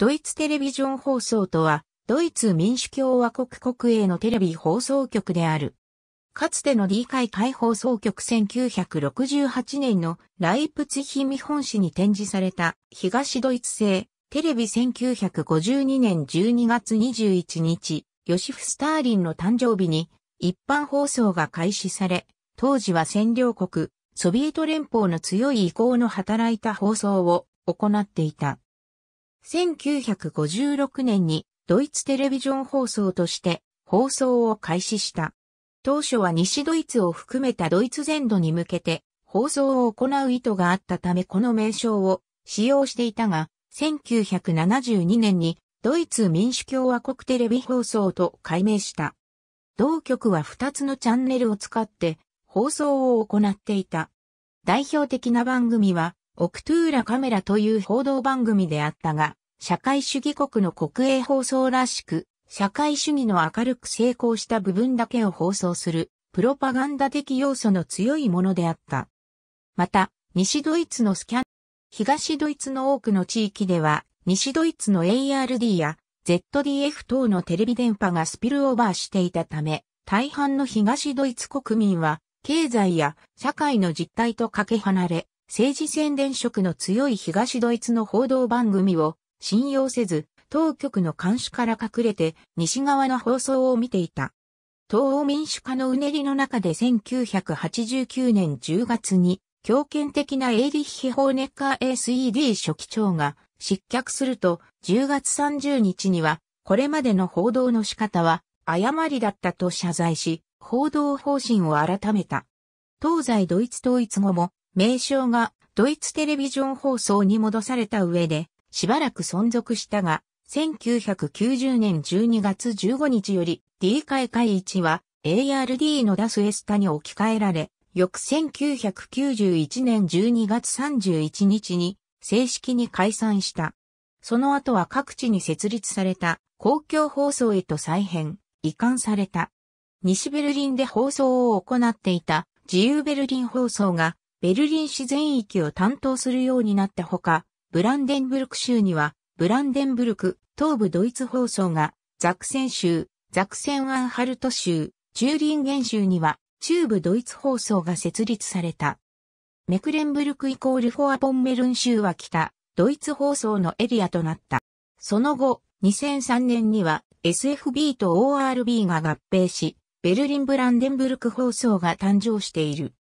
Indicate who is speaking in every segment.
Speaker 1: ドイツテレビジョン放送とは、ドイツ民主共和国国営のテレビ放送局である。かつての D 会解放送局1968年のライプツヒ見本市に展示された東ドイツ製テレビ1952年12月21日、ヨシフ・スターリンの誕生日に一般放送が開始され、当時は占領国、ソビエト連邦の強い意向の働いた放送を行っていた。1956年にドイツテレビジョン放送として放送を開始した。当初は西ドイツを含めたドイツ全土に向けて放送を行う意図があったためこの名称を使用していたが、1972年にドイツ民主共和国テレビ放送と改名した。同局は2つのチャンネルを使って放送を行っていた。代表的な番組は、オクトゥーラカメラという報道番組であったが、社会主義国の国営放送らしく、社会主義の明るく成功した部分だけを放送する、プロパガンダ的要素の強いものであった。また、西ドイツのスキャン、東ドイツの多くの地域では、西ドイツの ARD や ZDF 等のテレビ電波がスピルオーバーしていたため、大半の東ドイツ国民は、経済や社会の実態とかけ離れ、政治宣伝色の強い東ドイツの報道番組を信用せず、当局の監視から隠れて西側の放送を見ていた。東欧民主化のうねりの中で1989年10月に強権的なエイリッヒ・ホーネッカー SED 書記長が失脚すると10月30日にはこれまでの報道の仕方は誤りだったと謝罪し報道方針を改めた。東西ドイツ統一後も名称がドイツテレビジョン放送に戻された上でしばらく存続したが、1990年12月15日より D 開会一は ARD の出すエスタに置き換えられ、翌1991年12月31日に正式に解散した。その後は各地に設立された公共放送へと再編、移管された。西ベルリンで放送を行っていた自由ベルリン放送がベルリン市全域を担当するようになったほか、ブランデンブルク州には、ブランデンブルク、東部ドイツ放送が、ザクセン州、ザクセンアンハルト州、チューリンゲン州には、中部ドイツ放送が設立された。メクレンブルクイコールフォアポンメルン州は北、ドイツ放送のエリアとなった。その後、2003年には SFB と ORB が合併し、ベルリンブランデンブルク放送が誕生している。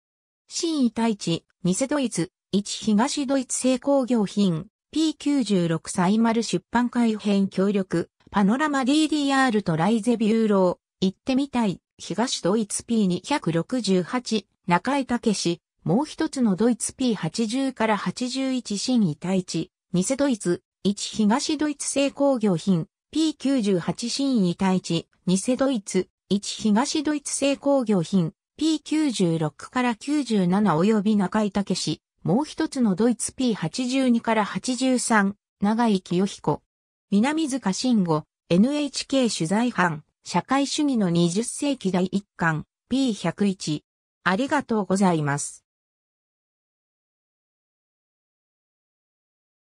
Speaker 1: 新位大地、ニセドイツ、1東ドイツ製工業品 P96 サイマル出版改編協力パノラマ DDR とライゼビューロー行ってみたい東ドイツ P268 中井武史もう一つのドイツ P80 から81新位対地偽ドイツ1東ドイツ製工業品 P98 新位対地偽ドイツ1東ドイツ製工業品 P96 から97及び中井武史もう一つのドイツ P82 から83、長井清彦。南塚慎吾、NHK 取材班、社会主義の20世紀第1巻、P101。ありがとうございます。